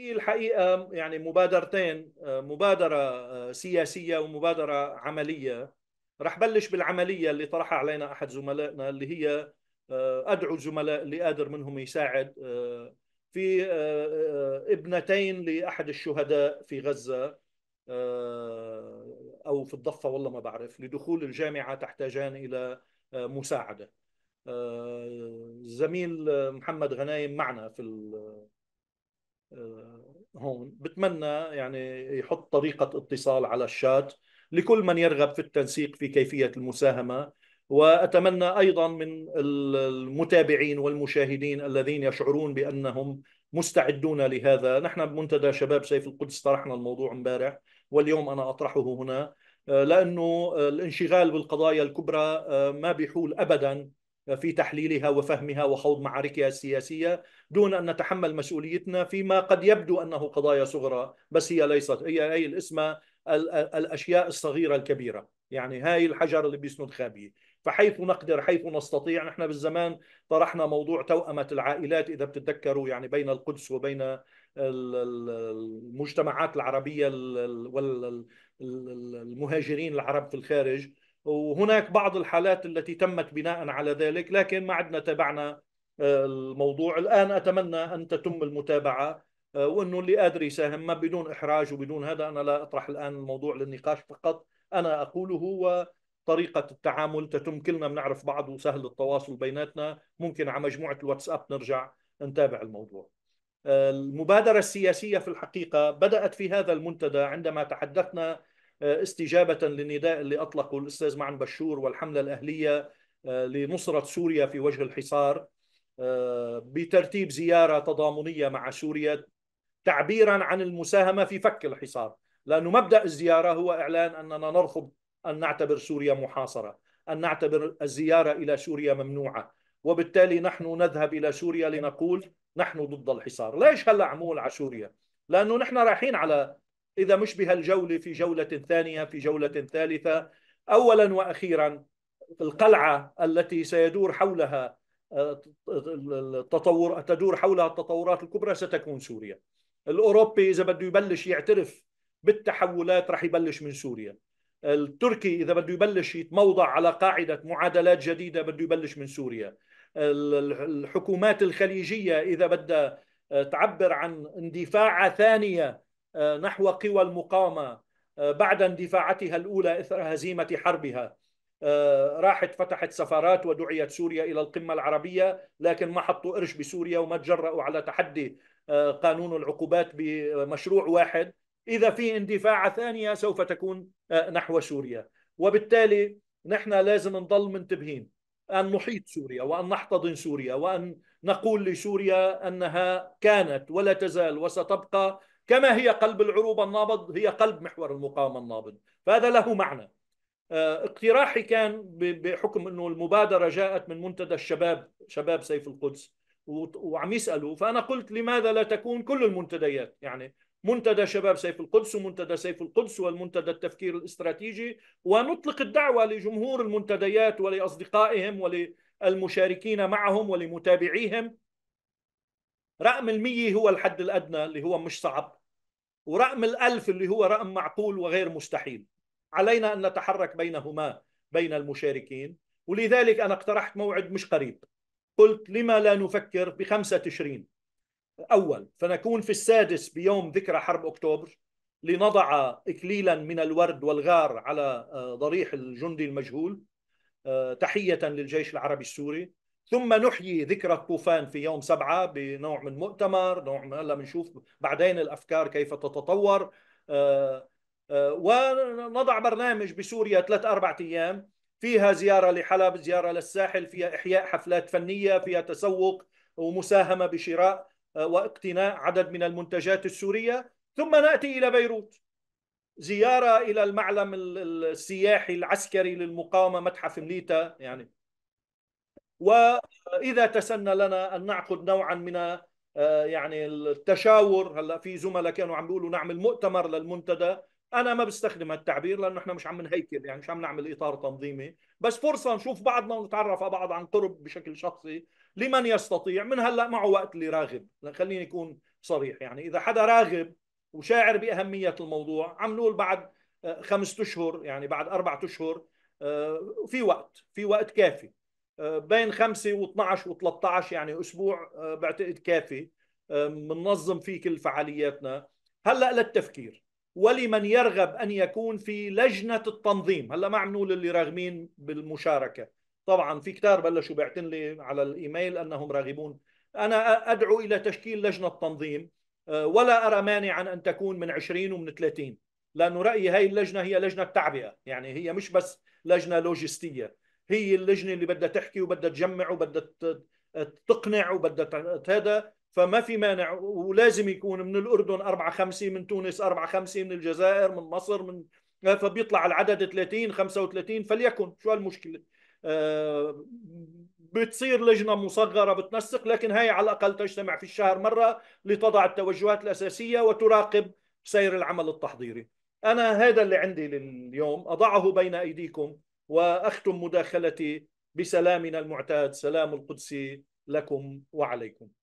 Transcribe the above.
في الحقيقه يعني مبادرتين آه، مبادره آه، سياسيه ومبادره عمليه رح بلش بالعمليه اللي طرحها علينا احد زملائنا اللي هي آه، ادعو الزملاء اللي قادر منهم يساعد في ابنتين لاحد الشهداء في غزه او في الضفه والله ما بعرف لدخول الجامعه تحتاجان الى مساعده زميل محمد غنايم معنا في آه، هون بتمنى يعني يحط طريقة اتصال على الشات لكل من يرغب في التنسيق في كيفية المساهمة وأتمنى أيضا من المتابعين والمشاهدين الذين يشعرون بأنهم مستعدون لهذا نحن بمنتدى شباب سيف القدس طرحنا الموضوع امبارح واليوم أنا أطرحه هنا آه، لأنه الانشغال بالقضايا الكبرى آه، ما بيحول أبدا في تحليلها وفهمها وخوض معاركها السياسيه دون ان نتحمل مسؤوليتنا فيما قد يبدو انه قضايا صغرى بس هي ليست هي هي الاسم الاشياء الصغيره الكبيره يعني هاي الحجر اللي بيسند خابيه فحيث نقدر حيث نستطيع نحن بالزمان طرحنا موضوع توأمة العائلات إذا بتتذكروا يعني بين القدس وبين المجتمعات العربية والمهاجرين العرب في الخارج وهناك بعض الحالات التي تمت بناء على ذلك لكن ما عدنا تابعنا آه، الموضوع الآن أتمنى أن تتم المتابعة آه، وأنه اللي قادر يساهم ما بدون إحراج وبدون هذا أنا لا أطرح الآن الموضوع للنقاش فقط أنا أقوله وطريقة التعامل تتم كلنا بنعرف بعض وسهل التواصل بيناتنا ممكن على مجموعة الواتساب نرجع نتابع الموضوع آه، المبادرة السياسية في الحقيقة بدأت في هذا المنتدى عندما تحدثنا آه، استجابة للنداء اللي أطلقه الأستاذ معن بشور والحملة الأهلية آه، لنصرة سوريا في وجه الحصار آه، بترتيب زيارة تضامنية مع سوريا تعبيرا عن المساهمة في فك الحصار لأن مبدأ الزيارة هو إعلان أننا نرفض أن نعتبر سوريا محاصرة أن نعتبر الزيارة إلى سوريا ممنوعة وبالتالي نحن نذهب إلى سوريا لنقول نحن ضد الحصار ليش هلأ عمول على سوريا لأنه نحن رايحين على إذا مش الجولة في جولة ثانية في جولة ثالثة أولا وأخيرا القلعة التي سيدور حولها آه، التطور تدور حولها التطورات الكبرى ستكون سوريا الأوروبي إذا بده يبلش يعترف بالتحولات رح يبلش من سوريا التركي إذا بده يبلش يتموضع على قاعدة معادلات جديدة بده يبلش من سوريا الحكومات الخليجية إذا بدها آه، تعبر عن اندفاعة ثانية آه، نحو قوى المقاومة آه، بعد اندفاعتها الأولى إثر هزيمة حربها آه، راحت فتحت سفارات ودعيت سوريا إلى القمة العربية لكن ما حطوا قرش بسوريا وما تجرأوا على تحدي قانون العقوبات بمشروع واحد إذا في اندفاعة ثانية سوف تكون نحو سوريا وبالتالي نحن لازم نضل منتبهين أن نحيط سوريا وأن نحتضن سوريا وأن نقول لسوريا أنها كانت ولا تزال وستبقى كما هي قلب العروبة النابض هي قلب محور المقاومة النابض فهذا له معنى آه، اقتراحي كان بحكم أنه المبادرة جاءت من منتدى الشباب شباب سيف القدس وعم يسألوا فأنا قلت لماذا لا تكون كل المنتديات يعني منتدى شباب سيف القدس ومنتدى سيف القدس والمنتدى التفكير الاستراتيجي ونطلق الدعوة لجمهور المنتديات ولأصدقائهم وللمشاركين معهم ولمتابعيهم رقم المية هو الحد الأدنى اللي هو مش صعب ورقم الألف اللي هو رقم معقول وغير مستحيل علينا أن نتحرك بينهما بين المشاركين ولذلك أنا اقترحت موعد مش قريب قلت لما لا نفكر بخمسة تشرين أول فنكون في السادس بيوم ذكرى حرب أكتوبر لنضع إكليلا من الورد والغار على آه، ضريح الجندي المجهول آه، تحية للجيش العربي السوري ثم نحيي ذكرى الطوفان في يوم سبعة بنوع من مؤتمر نوع من هلا بنشوف بعدين الأفكار كيف تتطور آه، آه، ونضع برنامج بسوريا ثلاث أربع أيام فيها زيارة لحلب زيارة للساحل فيها إحياء حفلات فنية فيها تسوق ومساهمة بشراء آه، واقتناء عدد من المنتجات السورية ثم نأتي إلى بيروت زيارة إلى المعلم السياحي العسكري للمقاومة متحف مليتا يعني واذا تسنى لنا ان نعقد نوعا من آه، يعني التشاور هلا في زملاء كانوا عم بيقولوا نعمل مؤتمر للمنتدى انا ما بستخدم هالتعبير لانه احنا مش عم نهيكل يعني مش عم نعمل اطار تنظيمي بس فرصه نشوف بعضنا ونتعرف على بعض عن قرب بشكل شخصي لمن يستطيع من هلا معه وقت اللي راغب خليني يكون صريح يعني اذا حدا راغب وشاعر باهميه الموضوع عم نقول بعد آه، خمسة اشهر يعني بعد أربعة اشهر آه، في وقت في وقت كافي بين 5 و12 و13 يعني اسبوع آه، بعتقد كافي بننظم آه، فيه كل فعالياتنا هلا للتفكير ولمن يرغب ان يكون في لجنه التنظيم هلا ما عم نقول اللي راغبين بالمشاركه طبعا في كتار بلشوا بيعتن لي على الايميل انهم راغبون انا ادعو الى تشكيل لجنه تنظيم آه، ولا ارى مانعا ان تكون من 20 ومن 30 لانه رايي هاي اللجنه هي لجنه تعبئه يعني هي مش بس لجنه لوجستيه هي اللجنه اللي بدها تحكي وبدها تجمع وبدها تقنع وبدها هذا فما في مانع ولازم يكون من الاردن أربعة خمسة من تونس أربعة خمسة من الجزائر من مصر من فبيطلع العدد 30 35 فليكن شو المشكله آه، بتصير لجنه مصغره بتنسق لكن هاي على الاقل تجتمع في الشهر مره لتضع التوجهات الاساسيه وتراقب سير العمل التحضيري انا هذا اللي عندي لليوم اضعه بين ايديكم واختم مداخلتي بسلامنا المعتاد سلام القدس لكم وعليكم